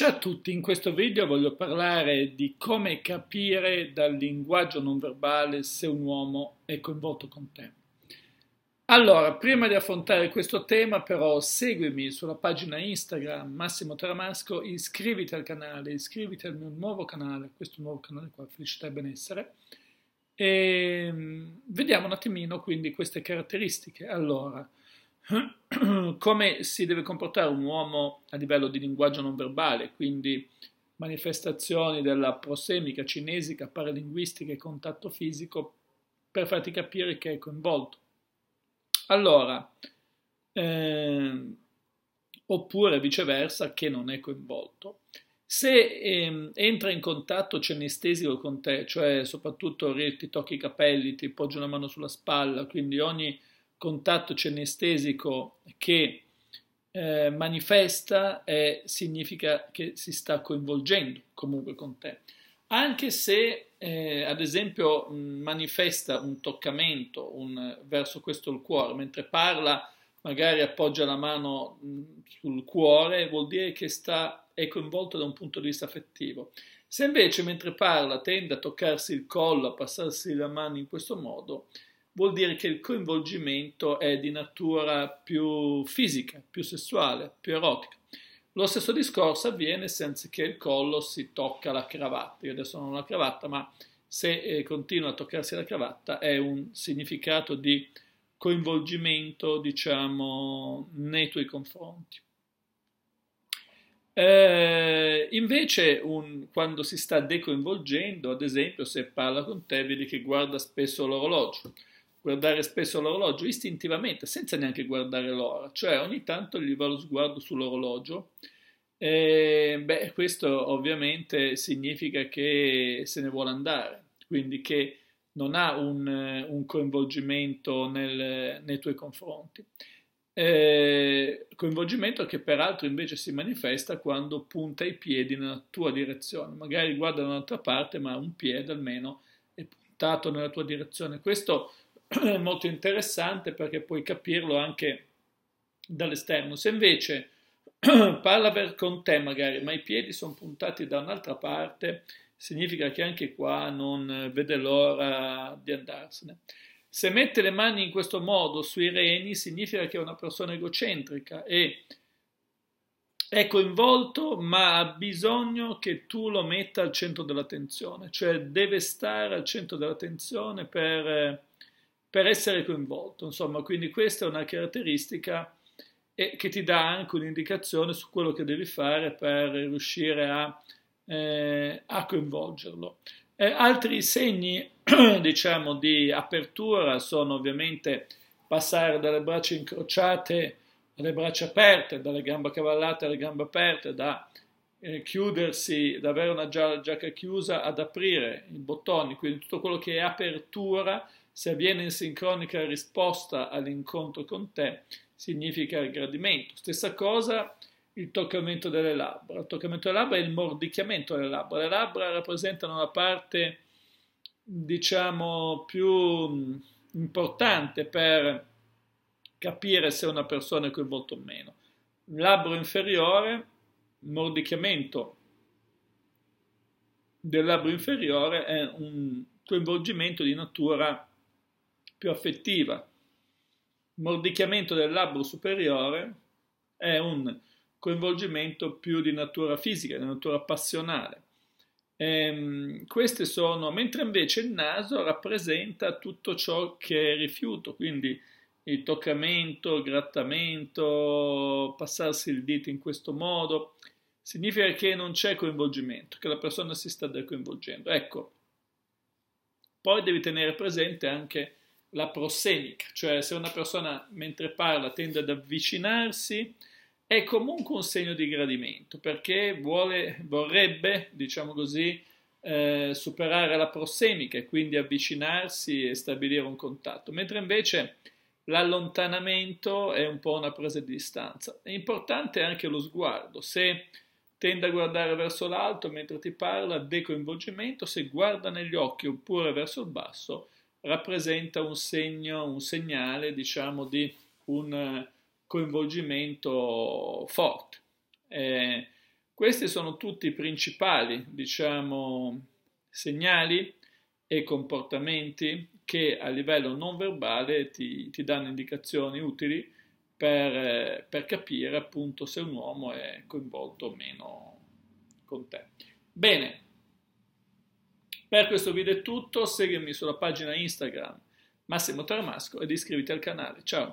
Ciao a tutti, in questo video voglio parlare di come capire dal linguaggio non verbale se un uomo è coinvolto con te. Allora, prima di affrontare questo tema però seguimi sulla pagina Instagram Massimo Taramasco, iscriviti al canale, iscriviti al mio nuovo canale, questo nuovo canale qua, Felicità e Benessere, e ehm, vediamo un attimino quindi queste caratteristiche. Allora, come si deve comportare un uomo a livello di linguaggio non verbale, quindi manifestazioni della prosemica, cinesica, paralinguistica e contatto fisico per farti capire che è coinvolto. Allora, eh, oppure viceversa che non è coinvolto. Se eh, entra in contatto cenestesico con te, cioè soprattutto ti tocchi i capelli, ti poggi una mano sulla spalla, quindi ogni contatto cenestesico che eh, manifesta eh, significa che si sta coinvolgendo comunque con te. Anche se, eh, ad esempio, manifesta un toccamento un, verso questo il cuore, mentre parla, magari appoggia la mano sul cuore, vuol dire che sta, è coinvolto da un punto di vista affettivo. Se invece mentre parla tende a toccarsi il collo, a passarsi la mano in questo modo, vuol dire che il coinvolgimento è di natura più fisica, più sessuale, più erotica. Lo stesso discorso avviene senza che il collo si tocca la cravatta. Io adesso non ho la cravatta, ma se eh, continua a toccarsi la cravatta è un significato di coinvolgimento, diciamo, nei tuoi confronti. Eh, invece, un, quando si sta decoinvolgendo, ad esempio, se parla con te, vedi che guarda spesso l'orologio guardare spesso l'orologio istintivamente, senza neanche guardare l'ora, cioè ogni tanto gli va lo sguardo sull'orologio. E, beh, questo ovviamente significa che se ne vuole andare, quindi che non ha un, un coinvolgimento nel, nei tuoi confronti. E, coinvolgimento che peraltro invece si manifesta quando punta i piedi nella tua direzione, magari guarda da un'altra parte, ma un piede almeno è puntato nella tua direzione. Questo molto interessante perché puoi capirlo anche dall'esterno. Se invece parla per con te magari, ma i piedi sono puntati da un'altra parte, significa che anche qua non vede l'ora di andarsene. Se mette le mani in questo modo sui reni, significa che è una persona egocentrica e è coinvolto, ma ha bisogno che tu lo metta al centro dell'attenzione, cioè deve stare al centro dell'attenzione per eh, per essere coinvolto. Insomma, quindi questa è una caratteristica che ti dà anche un'indicazione su quello che devi fare per riuscire a, eh, a coinvolgerlo. Eh, altri segni, diciamo, di apertura sono ovviamente passare dalle braccia incrociate alle braccia aperte, dalle gambe cavallate alle gambe aperte, da eh, chiudersi, da avere una giacca chiusa ad aprire i bottoni, quindi tutto quello che è apertura se avviene in sincronica risposta all'incontro con te, significa il gradimento. Stessa cosa il toccamento delle labbra. Il toccamento delle labbra è il mordicchiamento delle labbra. Le labbra rappresentano la parte, diciamo, più mm, importante per capire se una persona è coinvolta o meno. Labbro inferiore, mordicchiamento del labbro inferiore è un coinvolgimento di natura più affettiva. Mordicchiamento del labbro superiore è un coinvolgimento più di natura fisica, di natura passionale. Ehm, queste sono, mentre invece il naso rappresenta tutto ciò che è rifiuto, quindi il toccamento, il grattamento, passarsi il dito in questo modo, significa che non c'è coinvolgimento, che la persona si sta decoinvolgendo. Ecco, poi devi tenere presente anche la prosemica, cioè se una persona mentre parla tende ad avvicinarsi, è comunque un segno di gradimento perché vuole, vorrebbe, diciamo così, eh, superare la prosemica e quindi avvicinarsi e stabilire un contatto, mentre invece l'allontanamento è un po' una presa di distanza. È importante anche lo sguardo, se tende a guardare verso l'alto mentre ti parla, decoinvolgimento, se guarda negli occhi oppure verso il basso, rappresenta un segno, un segnale, diciamo, di un eh, coinvolgimento forte. Eh, questi sono tutti i principali, diciamo, segnali e comportamenti che a livello non verbale ti, ti danno indicazioni utili per, eh, per, capire appunto se un uomo è coinvolto o meno con te. Bene, per questo video è tutto, seguimi sulla pagina Instagram Massimo Tarmasco ed iscriviti al canale. Ciao!